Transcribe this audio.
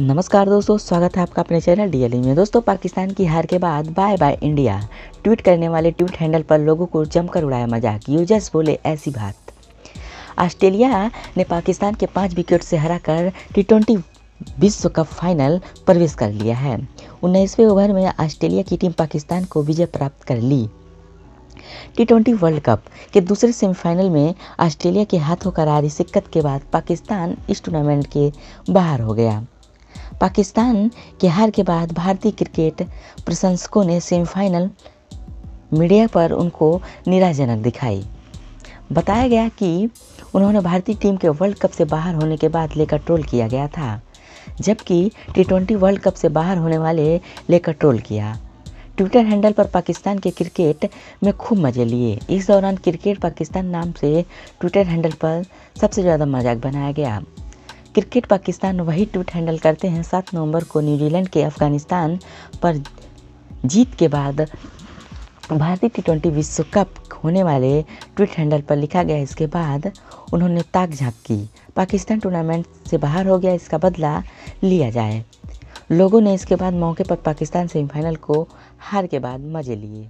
नमस्कार दोस्तों स्वागत है आपका अपने चैनल डीएलई e में दोस्तों पाकिस्तान की हार के बाद बाय बाय इंडिया ट्वीट करने वाले ट्वीट हैंडल पर लोगों को जमकर उड़ाया मजाक यूजर्स बोले ऐसी बात ऑस्ट्रेलिया ने पाकिस्तान के पाँच विकेट से हरा कर टी ट्वेंटी विश्व कप फाइनल प्रवेश कर लिया है उन्नीसवें ओवर में ऑस्ट्रेलिया की टीम पाकिस्तान को विजय प्राप्त कर ली टी ट्वेंटी वर्ल्ड कप के दूसरे सेमीफाइनल में ऑस्ट्रेलिया के हाथों करारी शिक्कत के बाद पाकिस्तान इस टूर्नामेंट के बाहर हो गया पाकिस्तान के हार के बाद भारतीय क्रिकेट प्रशंसकों ने सेमीफाइनल मीडिया पर उनको निराशाजनक दिखाई बताया गया कि उन्होंने भारतीय टीम के वर्ल्ड कप से बाहर होने के बाद लेकर ट्रोल किया गया था जबकि टी ट्वेंटी वर्ल्ड कप से बाहर होने वाले लेकर ट्रोल किया ट्विटर हैंडल पर पाकिस्तान के क्रिकेट में खूब मजे लिए इस दौरान क्रिकेट पाकिस्तान नाम से ट्विटर हैंडल पर सबसे ज़्यादा मजाक बनाया गया क्रिकेट पाकिस्तान वही टूट हैंडल करते हैं सात नवंबर को न्यूजीलैंड के अफगानिस्तान पर जीत के बाद भारतीय टी ट्वेंटी विश्व कप होने वाले ट्वीट हैंडल पर लिखा गया इसके बाद उन्होंने ताक झांक की पाकिस्तान टूर्नामेंट से बाहर हो गया इसका बदला लिया जाए लोगों ने इसके बाद मौके पर पाकिस्तान सेमीफाइनल को हार के बाद मजे लिए